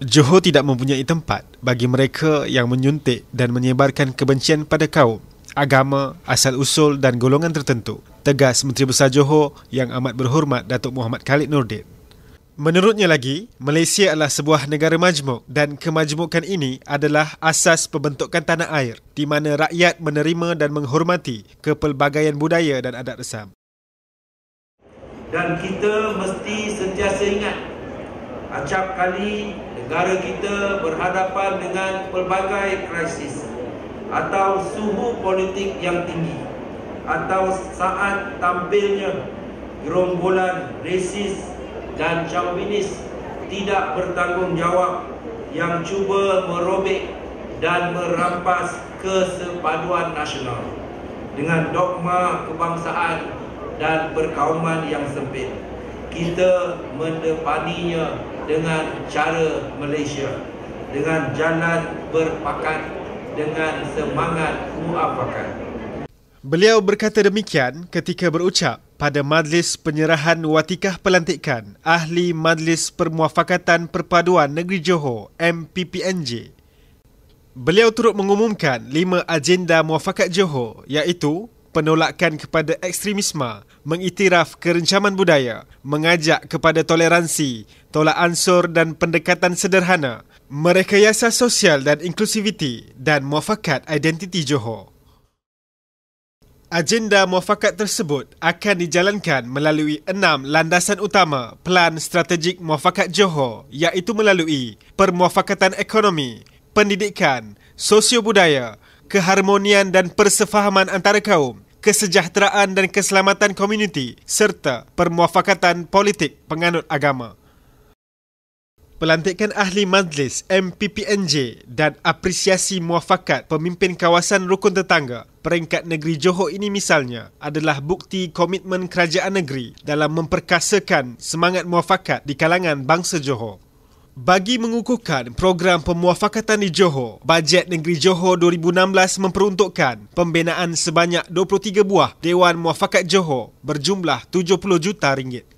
Johor tidak mempunyai tempat bagi mereka yang menyuntik dan menyebarkan kebencian pada kaum, agama, asal-usul dan golongan tertentu, tegas Menteri Besar Johor yang amat berhormat Datuk Muhammad Khalid Nordin. Menurutnya lagi, Malaysia adalah sebuah negara majmuk dan kemajmukan ini adalah asas pembentukan tanah air di mana rakyat menerima dan menghormati kepelbagaian budaya dan adat resam. Dan kita mesti sentiasa ingat acap kali negara kita berhadapan dengan pelbagai krisis atau suhu politik yang tinggi atau saat tampilnya gerombolan resis dan chauvinis tidak bertanggungjawab yang cuba merobek dan merampas kesepaduan nasional dengan dogma kebangsaan dan perkauman yang sempit kita mendepaninya dengan cara Malaysia dengan jalan berpakat dengan semangat muafakat. Beliau berkata demikian ketika berucap pada majlis penyerahan watikah pelantikan ahli majlis permuafakatan perpaduan negeri Johor MPPNJ. Beliau turut mengumumkan lima agenda muafakat Johor iaitu penolakan kepada ekstremisme, mengiktiraf kerencaman budaya, mengajak kepada toleransi, tolak ansur dan pendekatan sederhana, merekayasa sosial dan inklusiviti dan muafakat identiti Johor. Agenda muafakat tersebut akan dijalankan melalui enam landasan utama Plan Strategik Muafakat Johor iaitu melalui Permuafakatan Ekonomi, Pendidikan, Sosio Budaya, keharmonian dan persefahaman antara kaum, kesejahteraan dan keselamatan komuniti serta permuafakatan politik penganut agama. Pelantikan Ahli Majlis MPPNJ dan apresiasi muafakat pemimpin kawasan rukun tetangga peringkat negeri Johor ini misalnya adalah bukti komitmen kerajaan negeri dalam memperkasakan semangat muafakat di kalangan bangsa Johor. Bagi mengukuhkan program pemuafakatan di Johor, Bajet Negeri Johor 2016 memperuntukkan pembinaan sebanyak 23 buah Dewan Muafakat Johor berjumlah 70 juta ringgit.